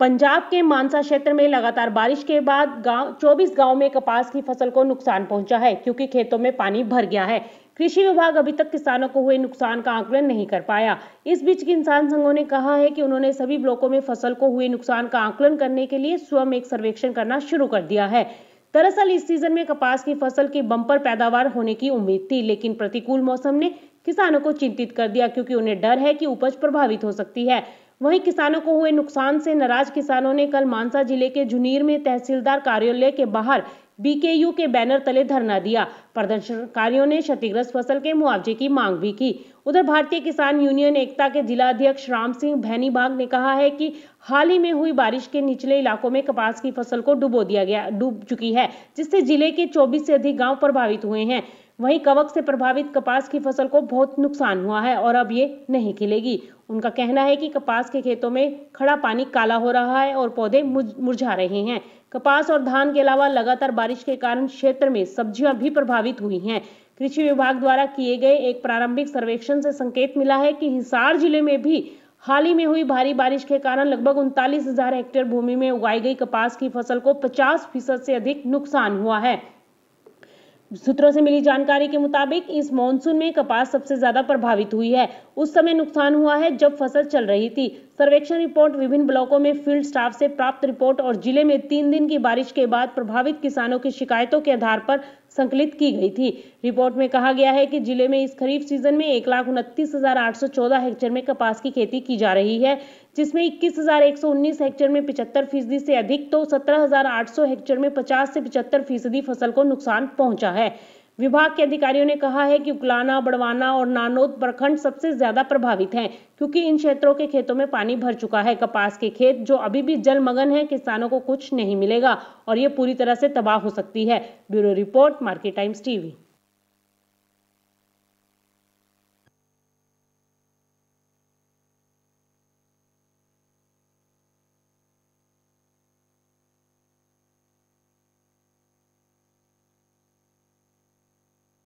पंजाब के मानसा क्षेत्र में लगातार बारिश के बाद गांव 24 गांव में कपास की फसल को नुकसान पहुंचा है क्योंकि खेतों में पानी भर गया है कृषि विभाग अभी तक किसानों को हुए नुकसान का आंकलन नहीं कर पाया इस बीच किसान संघों ने कहा है कि उन्होंने सभी ब्लॉकों में फसल को हुए नुकसान का आंकलन करने के लिए स्वयं एक सर्वेक्षण करना शुरू कर दिया है दरअसल इस सीजन में कपास की फसल की बम्पर पैदावार होने की उम्मीद थी लेकिन प्रतिकूल मौसम ने किसानों को चिंतित कर दिया क्योंकि उन्हें डर है कि उपज प्रभावित हो सकती है वहीं किसानों को हुए नुकसान से नाराज किसानों ने कल मानसा जिले के जुनीर में तहसीलदार कार्यालय के बाहर बीकेयू के बैनर तले धरना दिया प्रदर्शनकारियों ने क्षतिग्रस्त फसल के मुआवजे की मांग भी की उधर भारतीय किसान यूनियन एकता के अध्यक्ष राम सिंह भैनीबाग ने कहा है कि हाल ही में हुई बारिश के निचले इलाकों में कपास की फसल को डुबो दिया गया डूब चुकी है जिससे जिले के 24 से अधिक गांव प्रभावित हुए हैं वहीं कवक से प्रभावित कपास की फसल को बहुत नुकसान हुआ है और अब ये नहीं खिलेगी उनका कहना है कि कपास के खेतों में खड़ा पानी काला हो रहा है और पौधे मुरझा रहे हैं कपास और धान के अलावा लगातार बारिश बारिश के कारण क्षेत्र में सब्जियां भी प्रभावित हुई हैं कृषि विभाग द्वारा किए गए एक प्रारंभिक सर्वेक्षण से संकेत मिला है कि हिसार जिले में भी हाल ही में हुई भारी बारिश के कारण लगभग उनतालीस हजार हेक्टेयर भूमि में उगाई गई कपास की फसल को 50 फीसद से अधिक नुकसान हुआ है सूत्रों से मिली जानकारी के मुताबिक इस मानसून में कपास सबसे ज्यादा प्रभावित हुई है उस समय नुकसान हुआ है जब फसल चल रही थी सर्वेक्षण रिपोर्ट विभिन्न ब्लॉकों में फील्ड स्टाफ से प्राप्त रिपोर्ट और जिले में तीन दिन की बारिश के बाद प्रभावित किसानों की शिकायतों के आधार पर संकलित की गई थी रिपोर्ट में कहा गया है कि जिले में इस खरीफ सीजन में एक लाख उनतीस हजार आठ सौ चौदह हेक्टेयर में कपास की खेती की जा रही है जिसमें इक्कीस हजार एक सौ उन्नीस हेक्टेयर में पिछहत्तर फीसदी से अधिक तो सत्रह हजार आठ सौ हेक्टेयर में पचास से पिछहत्तर फीसदी फसल को नुकसान पहुंचा है विभाग के अधिकारियों ने कहा है कि उकलाना बड़वाना और नानोद प्रखंड सबसे ज्यादा प्रभावित हैं क्योंकि इन क्षेत्रों के खेतों में पानी भर चुका है कपास के खेत जो अभी भी जलमग्न है किसानों को कुछ नहीं मिलेगा और ये पूरी तरह से तबाह हो सकती है bureau report Market Times TV